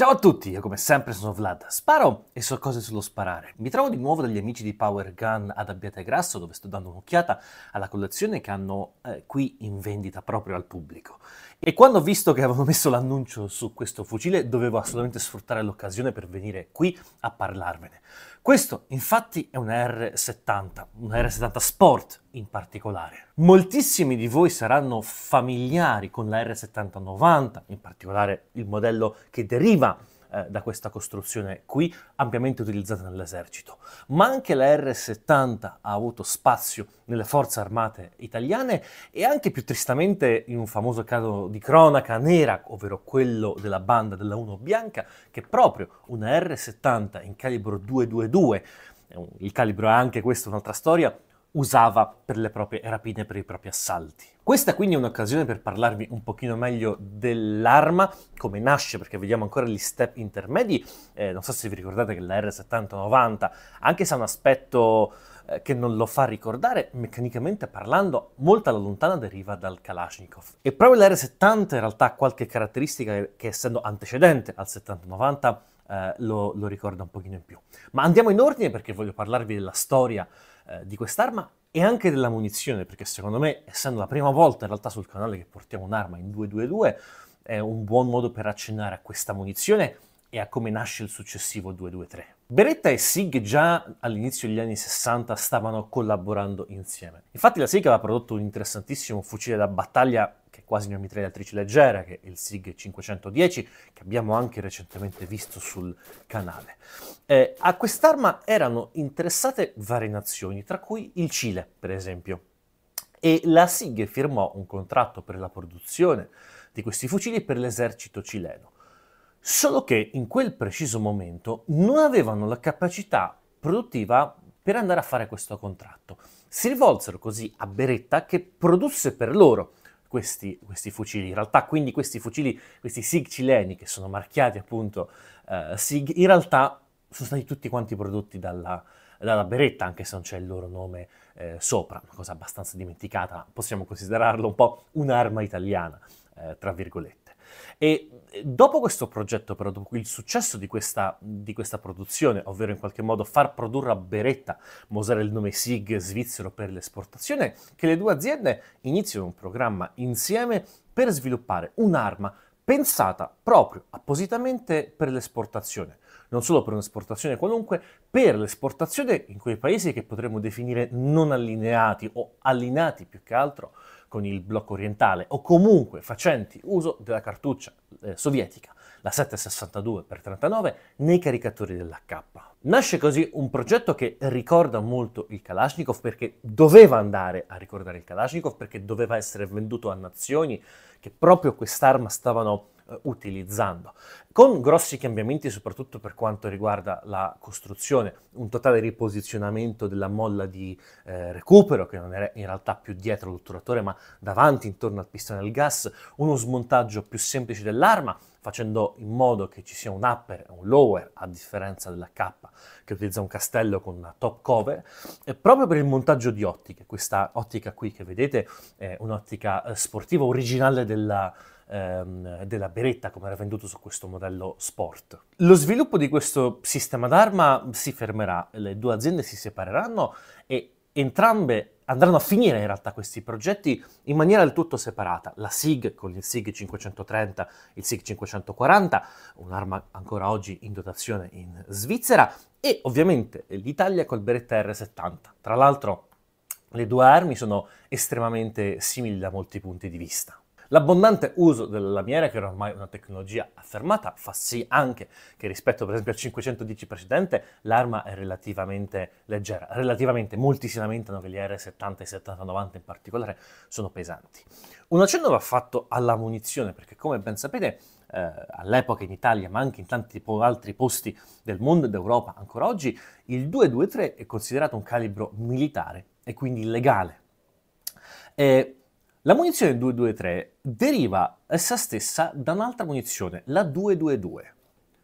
Ciao a tutti, io come sempre sono Vlad, sparo e so cose sullo sparare. Mi trovo di nuovo dagli amici di Power Gun ad Abbiate Grasso dove sto dando un'occhiata alla collezione che hanno eh, qui in vendita proprio al pubblico. E quando ho visto che avevano messo l'annuncio su questo fucile dovevo assolutamente sfruttare l'occasione per venire qui a parlarvene. Questo infatti è un R70, un R70 Sport in particolare. Moltissimi di voi saranno familiari con la R7090, in particolare il modello che deriva eh, da questa costruzione qui, ampiamente utilizzata nell'esercito. Ma anche la R-70 ha avuto spazio nelle forze armate italiane e anche più tristamente in un famoso caso di cronaca nera, ovvero quello della banda della 1 Bianca, che proprio una R-70 in calibro 222, il calibro è anche questo un'altra storia, usava per le proprie rapine, per i propri assalti. Questa quindi è un'occasione per parlarvi un pochino meglio dell'arma, come nasce, perché vediamo ancora gli step intermedi. Eh, non so se vi ricordate che la R7090, anche se ha un aspetto eh, che non lo fa ricordare, meccanicamente parlando, molto alla lontana deriva dal Kalashnikov. E proprio l'R70 in realtà ha qualche caratteristica che essendo antecedente al 7090 eh, lo, lo, ricorda un pochino in più. Ma andiamo in ordine perché voglio parlarvi della storia eh, di quest'arma e anche della munizione, perché secondo me, essendo la prima volta in realtà sul canale che portiamo un'arma in 222, è un buon modo per accennare a questa munizione e a come nasce il successivo 223. Beretta e SIG già all'inizio degli anni 60 stavano collaborando insieme. Infatti la SIG aveva prodotto un interessantissimo fucile da battaglia che è quasi una mitragliatrice leggera, che è il SIG 510, che abbiamo anche recentemente visto sul canale. Eh, a quest'arma erano interessate varie nazioni, tra cui il Cile, per esempio. E la SIG firmò un contratto per la produzione di questi fucili per l'esercito cileno solo che in quel preciso momento non avevano la capacità produttiva per andare a fare questo contratto. Si rivolsero così a Beretta che produsse per loro questi, questi fucili. In realtà quindi questi fucili, questi SIG cileni che sono marchiati appunto eh, SIG, in realtà sono stati tutti quanti prodotti dalla, dalla Beretta, anche se non c'è il loro nome eh, sopra, una cosa abbastanza dimenticata, possiamo considerarlo un po' un'arma italiana, eh, tra virgolette. E eh, dopo questo progetto, però, dopo il successo di questa, di questa produzione, ovvero in qualche modo far produrre a Beretta, ma usare il nome SIG svizzero per l'esportazione, che le due aziende iniziano un programma insieme per sviluppare un'arma pensata proprio appositamente per l'esportazione non solo per un'esportazione qualunque, per l'esportazione in quei paesi che potremmo definire non allineati o allineati più che altro con il blocco orientale o comunque facenti uso della cartuccia eh, sovietica, la 762x39, nei caricatori dell'AK. Nasce così un progetto che ricorda molto il Kalashnikov perché doveva andare a ricordare il Kalashnikov perché doveva essere venduto a nazioni che proprio quest'arma stavano eh, utilizzando. Con grossi cambiamenti soprattutto per quanto riguarda la costruzione, un totale riposizionamento della molla di eh, recupero che non era in realtà più dietro l'otturatore ma davanti intorno al pistone del gas, uno smontaggio più semplice dell'arma, facendo in modo che ci sia un upper e un lower a differenza della K che utilizza un castello con una top cover e proprio per il montaggio di ottiche questa ottica qui che vedete è un'ottica eh, sportiva originale della, ehm, della beretta come era venduto su questo modello sport lo sviluppo di questo sistema d'arma si fermerà le due aziende si separeranno e entrambe andranno a finire in realtà questi progetti in maniera del tutto separata. La SIG con il SIG 530, il SIG 540, un'arma ancora oggi in dotazione in Svizzera, e ovviamente l'Italia col Beretta R70. Tra l'altro le due armi sono estremamente simili da molti punti di vista. L'abbondante uso della lamiera, che era ormai una tecnologia affermata, fa sì anche che rispetto per esempio al 510 precedente l'arma è relativamente leggera, relativamente molti si lamentano che gli R70 e 7090 in particolare sono pesanti. Un accenno va fatto alla munizione perché come ben sapete eh, all'epoca in Italia, ma anche in tanti altri posti del mondo e d'Europa ancora oggi, il 223 è considerato un calibro militare e quindi legale. E la munizione 223 deriva essa stessa da un'altra munizione, la 222.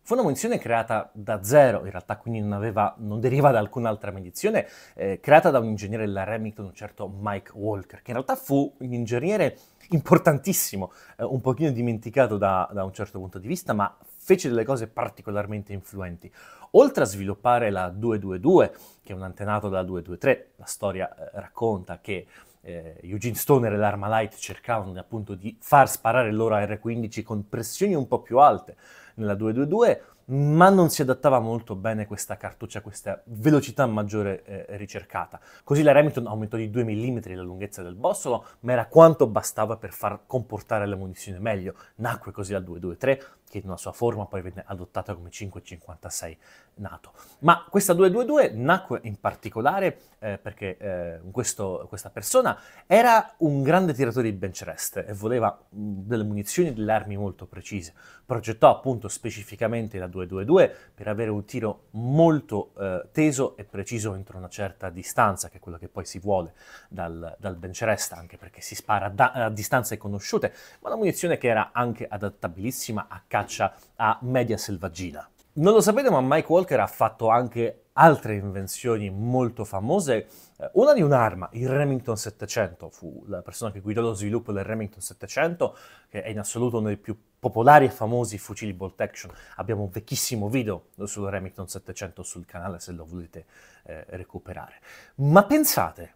Fu una munizione creata da zero, in realtà quindi non, aveva, non deriva da alcun'altra munizione, eh, creata da un ingegnere della Remington, un certo Mike Walker, che in realtà fu un ingegnere importantissimo, eh, un pochino dimenticato da, da un certo punto di vista, ma fece delle cose particolarmente influenti. Oltre a sviluppare la 222, che è un antenato della 223, la storia eh, racconta che eh, Eugene Stoner e l'Arma Light cercavano appunto di far sparare il loro AR-15 con pressioni un po' più alte nella 222, ma non si adattava molto bene questa cartuccia a questa velocità maggiore eh, ricercata. Così la Remington aumentò di 2 mm la lunghezza del bossolo, ma era quanto bastava per far comportare la munizione meglio. Nacque così la 223, che in una sua forma poi venne adottata come 556 NATO. Ma questa 222 nacque in particolare eh, perché eh, questo, questa persona era un grande tiratore di bencherest e voleva mm, delle munizioni e delle armi molto precise. Progettò appunto specificamente la 222 per avere un tiro molto eh, teso e preciso entro una certa distanza, che è quello che poi si vuole dal, dal bencherest, anche perché si spara da, a distanze conosciute, ma una munizione che era anche adattabilissima a casa caccia a media selvaggina. Non lo sapete, ma Mike Walker ha fatto anche altre invenzioni molto famose. Eh, una di un'arma, il Remington 700, fu la persona che guidò lo sviluppo del Remington 700, che è in assoluto uno dei più popolari e famosi fucili bolt action. Abbiamo un vecchissimo video sul Remington 700 sul canale se lo volete eh, recuperare. Ma pensate,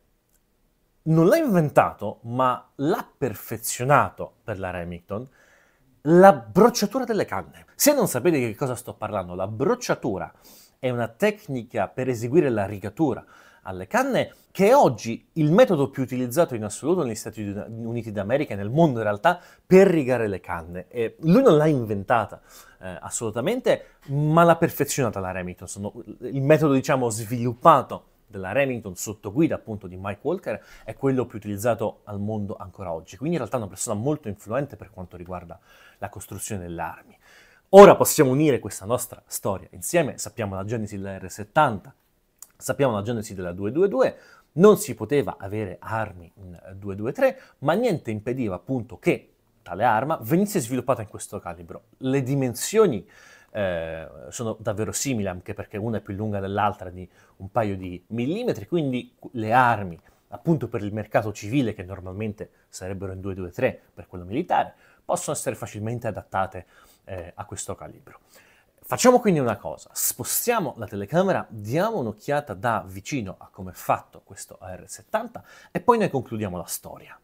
non l'ha inventato, ma l'ha perfezionato per la Remington la brocciatura delle canne. Se non sapete di che cosa sto parlando, la brocciatura è una tecnica per eseguire la rigatura alle canne che è oggi il metodo più utilizzato in assoluto negli Stati Uniti d'America e nel mondo in realtà per rigare le canne. E lui non l'ha inventata eh, assolutamente, ma l'ha perfezionata la Remington, il metodo diciamo sviluppato della Remington sotto guida appunto di Mike Walker è quello più utilizzato al mondo ancora oggi, quindi in realtà è una persona molto influente per quanto riguarda la costruzione delle armi. Ora possiamo unire questa nostra storia insieme, sappiamo la genesi della r 70 sappiamo la genesi della 222, non si poteva avere armi in 223, ma niente impediva appunto che tale arma venisse sviluppata in questo calibro. Le dimensioni eh, sono davvero simili, anche perché una è più lunga dell'altra di un paio di millimetri, quindi le armi appunto per il mercato civile, che normalmente sarebbero in 223 per quello militare, possono essere facilmente adattate eh, a questo calibro. Facciamo quindi una cosa, spostiamo la telecamera, diamo un'occhiata da vicino a come è fatto questo AR-70 e poi ne concludiamo la storia.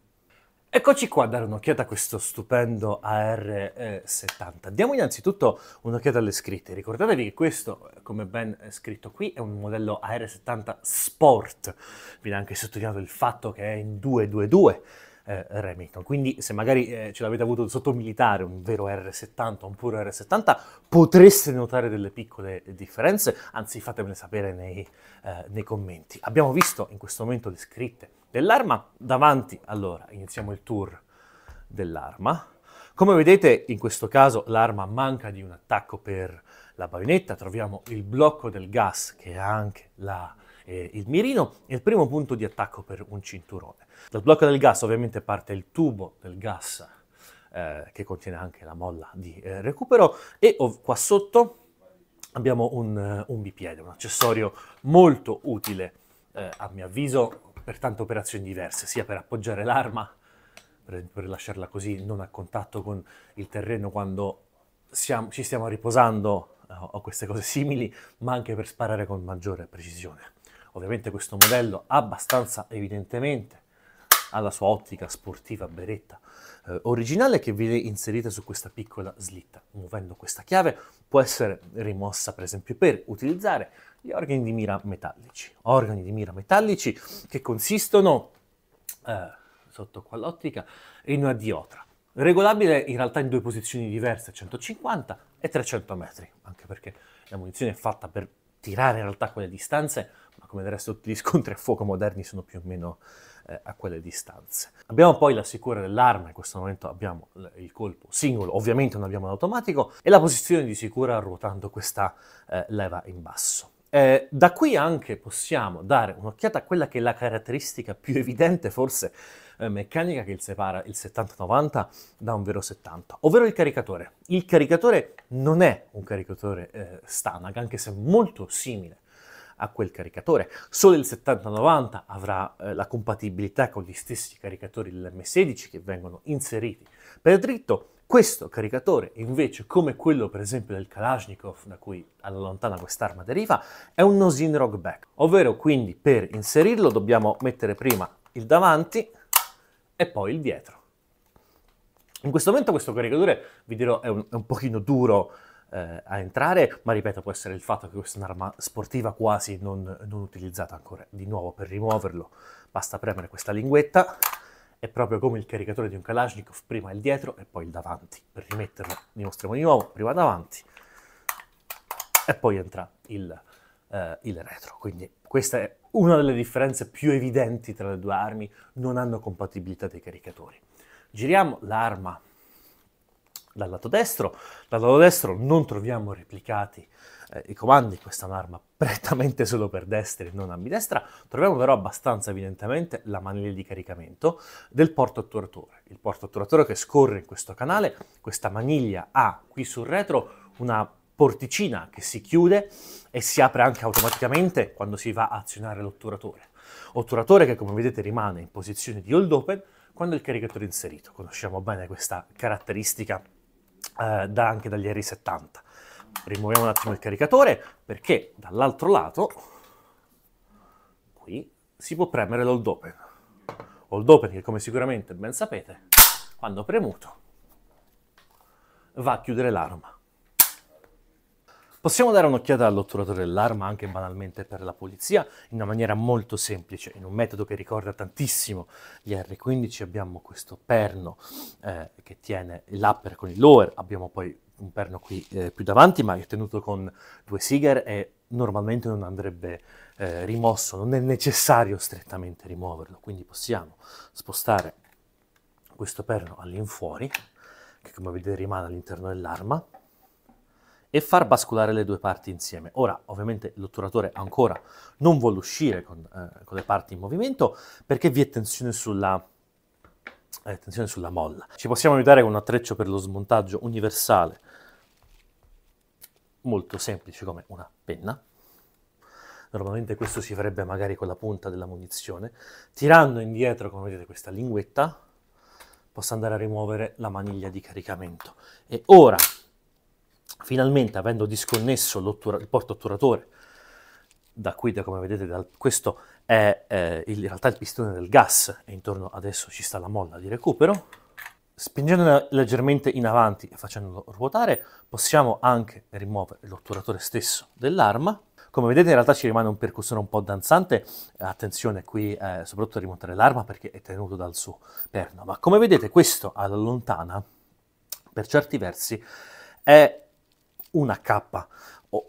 Eccoci qua a dare un'occhiata a questo stupendo AR70. Diamo innanzitutto un'occhiata alle scritte. Ricordatevi che questo, come ben scritto qui, è un modello AR70 Sport. Viene anche sottolineato il fatto che è in 222 eh, Remington. Quindi se magari eh, ce l'avete avuto sotto militare, un vero R70 un puro R70, potreste notare delle piccole differenze, anzi fatemele sapere nei, eh, nei commenti. Abbiamo visto in questo momento le scritte dell'arma davanti. Allora, iniziamo il tour dell'arma. Come vedete, in questo caso l'arma manca di un attacco per la baionetta, troviamo il blocco del gas che ha anche la, eh, il mirino e il primo punto di attacco per un cinturone. Dal blocco del gas ovviamente parte il tubo del gas eh, che contiene anche la molla di eh, recupero e qua sotto abbiamo un, eh, un bipiede, un accessorio molto utile eh, a mio avviso per tante operazioni diverse, sia per appoggiare l'arma, per, per lasciarla così non a contatto con il terreno quando siamo, ci stiamo riposando eh, o queste cose simili, ma anche per sparare con maggiore precisione. Ovviamente questo modello abbastanza evidentemente alla sua ottica sportiva beretta eh, originale che viene inserita su questa piccola slitta. Muovendo questa chiave può essere rimossa per esempio per utilizzare gli organi di mira metallici. Organi di mira metallici che consistono, eh, sotto quell'ottica, in una diotra. Regolabile in realtà in due posizioni diverse, 150 e 300 metri, anche perché la munizione è fatta per tirare in realtà quelle distanze, ma come del resto tutti gli scontri a fuoco moderni sono più o meno eh, a quelle distanze. Abbiamo poi la sicura dell'arma, in questo momento abbiamo il colpo singolo, ovviamente non abbiamo l'automatico, e la posizione di sicura ruotando questa eh, leva in basso. Eh, da qui anche possiamo dare un'occhiata a quella che è la caratteristica più evidente, forse eh, meccanica, che il separa il 7090 da un vero 70, ovvero il caricatore. Il caricatore non è un caricatore eh, Stanag, anche se molto simile a quel caricatore. Solo il 7090 avrà eh, la compatibilità con gli stessi caricatori dell'M16 che vengono inseriti per dritto questo caricatore, invece, come quello per esempio del Kalashnikov, da cui alla lontana quest'arma deriva, è un nosin rockback, ovvero quindi per inserirlo dobbiamo mettere prima il davanti e poi il dietro. In questo momento questo caricatore, vi dirò, è un, è un pochino duro eh, a entrare, ma ripeto, può essere il fatto che questa è un'arma sportiva quasi non, non utilizzata ancora. Di nuovo, per rimuoverlo basta premere questa linguetta è proprio come il caricatore di un Kalashnikov, prima il dietro e poi il davanti. Per rimetterlo dimostriamo di nuovo, prima davanti e poi entra il, eh, il retro. Quindi questa è una delle differenze più evidenti tra le due armi, non hanno compatibilità dei caricatori. Giriamo l'arma dal lato destro, dal lato destro non troviamo replicati eh, i comandi, questa è un'arma prettamente solo per destra e non ambidestra, troviamo però abbastanza evidentemente la maniglia di caricamento del porto attuatore. Il porto attuatore che scorre in questo canale, questa maniglia ha qui sul retro una porticina che si chiude e si apre anche automaticamente quando si va a azionare l'otturatore. Otturatore che come vedete rimane in posizione di hold open quando il caricatore è inserito. Conosciamo bene questa caratteristica eh, da anche dagli R70 rimuoviamo un attimo il caricatore perché dall'altro lato qui si può premere l'hold open. Hold open che come sicuramente ben sapete, quando premuto va a chiudere l'arma. Possiamo dare un'occhiata all'otturatore dell'arma anche banalmente per la pulizia in una maniera molto semplice, in un metodo che ricorda tantissimo gli R15 abbiamo questo perno eh, che tiene l'upper con il lower, abbiamo poi un perno qui eh, più davanti, ma è tenuto con due Siger e normalmente non andrebbe eh, rimosso, non è necessario strettamente rimuoverlo, quindi possiamo spostare questo perno all'infuori, che come vedete rimane all'interno dell'arma, e far basculare le due parti insieme. Ora, ovviamente, l'otturatore ancora non vuole uscire con, eh, con le parti in movimento perché vi è tensione sulla eh, attenzione sulla molla. Ci possiamo aiutare con un attrezzo per lo smontaggio universale, molto semplice come una penna. Normalmente questo si farebbe magari con la punta della munizione. Tirando indietro, come vedete, questa linguetta, posso andare a rimuovere la maniglia di caricamento. E ora, finalmente, avendo disconnesso il porto otturatore da qui, da, come vedete, da questo è eh, in realtà il pistone del gas e intorno adesso ci sta la molla di recupero. Spingendola leggermente in avanti e facendolo ruotare possiamo anche rimuovere l'otturatore stesso dell'arma. Come vedete in realtà ci rimane un percussore un po' danzante, attenzione qui eh, soprattutto a rimontare l'arma perché è tenuto dal suo perno, ma come vedete questo alla lontana per certi versi è una cappa o,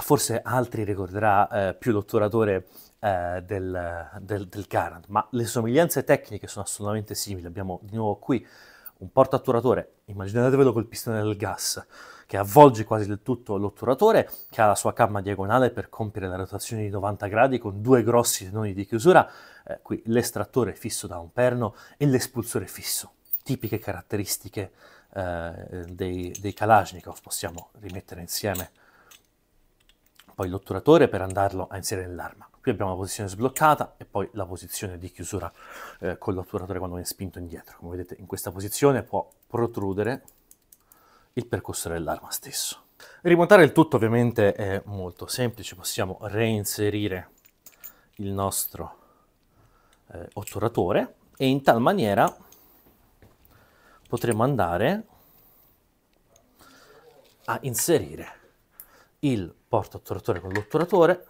forse altri ricorderà eh, più dottoratore eh, del, del, del Garand, ma le somiglianze tecniche sono assolutamente simili. Abbiamo di nuovo qui un portatturatore, immaginatevelo col pistone del gas, che avvolge quasi del tutto l'otturatore, che ha la sua camma diagonale per compiere la rotazione di 90 gradi con due grossi tenoni di chiusura, eh, qui l'estrattore fisso da un perno e l'espulsore fisso, tipiche caratteristiche eh, dei, dei Kalashnikov, possiamo rimettere insieme poi l'otturatore per andarlo a inserire nell'arma. Qui abbiamo la posizione sbloccata e poi la posizione di chiusura eh, con l'otturatore quando viene spinto indietro. Come vedete in questa posizione può protrudere il percorso dell'arma stesso. Rimontare il tutto ovviamente è molto semplice, possiamo reinserire il nostro eh, otturatore e in tal maniera potremo andare a inserire il porto otturatore con l'otturatore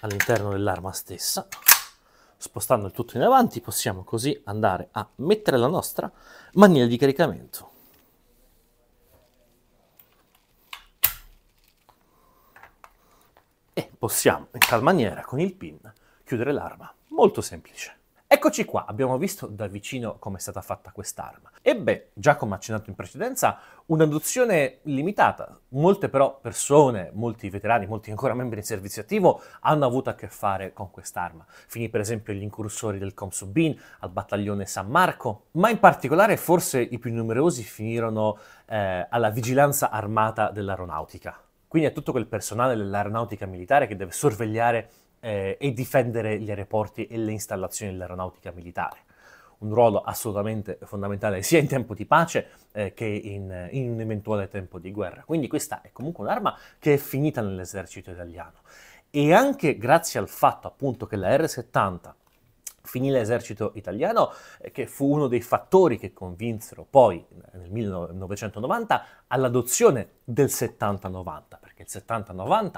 all'interno dell'arma stessa. Spostando il tutto in avanti possiamo così andare a mettere la nostra maniglia di caricamento. E possiamo in tal maniera con il pin chiudere l'arma. Molto semplice. Eccoci qua, abbiamo visto da vicino come è stata fatta quest'arma. Ebbe, già come accennato in precedenza, un'adozione limitata. Molte però persone, molti veterani, molti ancora membri in servizio attivo hanno avuto a che fare con quest'arma. Finì per esempio gli incursori del Comsubin, al battaglione San Marco, ma in particolare forse i più numerosi finirono eh, alla vigilanza armata dell'aeronautica. Quindi è tutto quel personale dell'aeronautica militare che deve sorvegliare eh, e difendere gli aeroporti e le installazioni dell'aeronautica militare. Un ruolo assolutamente fondamentale sia in tempo di pace eh, che in, in un eventuale tempo di guerra. Quindi questa è comunque un'arma che è finita nell'esercito italiano. E anche grazie al fatto appunto che la R-70 finì l'esercito italiano, eh, che fu uno dei fattori che convinsero poi eh, nel 1990 all'adozione del 70-90, perché il 70-90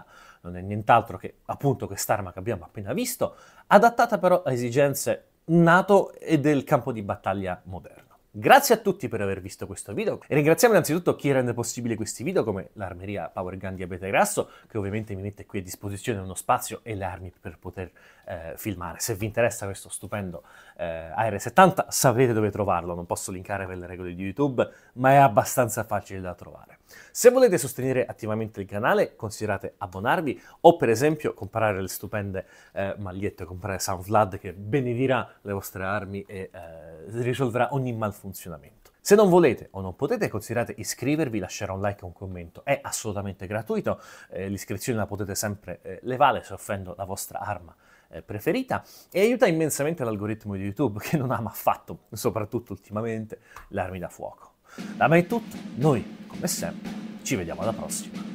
non è nient'altro che appunto quest'arma che abbiamo appena visto, adattata però a esigenze NATO e del campo di battaglia moderno. Grazie a tutti per aver visto questo video e ringraziamo innanzitutto chi rende possibile questi video come l'armeria Power Gun Diabete Grasso che ovviamente mi mette qui a disposizione uno spazio e le armi per poter eh, filmare. Se vi interessa questo stupendo eh, AR70 sapete dove trovarlo, non posso linkare per le regole di YouTube ma è abbastanza facile da trovare. Se volete sostenere attivamente il canale considerate abbonarvi o per esempio comprare le stupende eh, magliette, comprare SoundFlood che benedirà le vostre armi e eh, risolverà ogni malfunzione funzionamento. Se non volete o non potete, considerate iscrivervi, lasciare un like e un commento, è assolutamente gratuito, eh, l'iscrizione la potete sempre eh, levare soffrendo la vostra arma eh, preferita e aiuta immensamente l'algoritmo di YouTube che non ama affatto, soprattutto ultimamente, le armi da fuoco. Da me è tutto, noi come sempre ci vediamo alla prossima.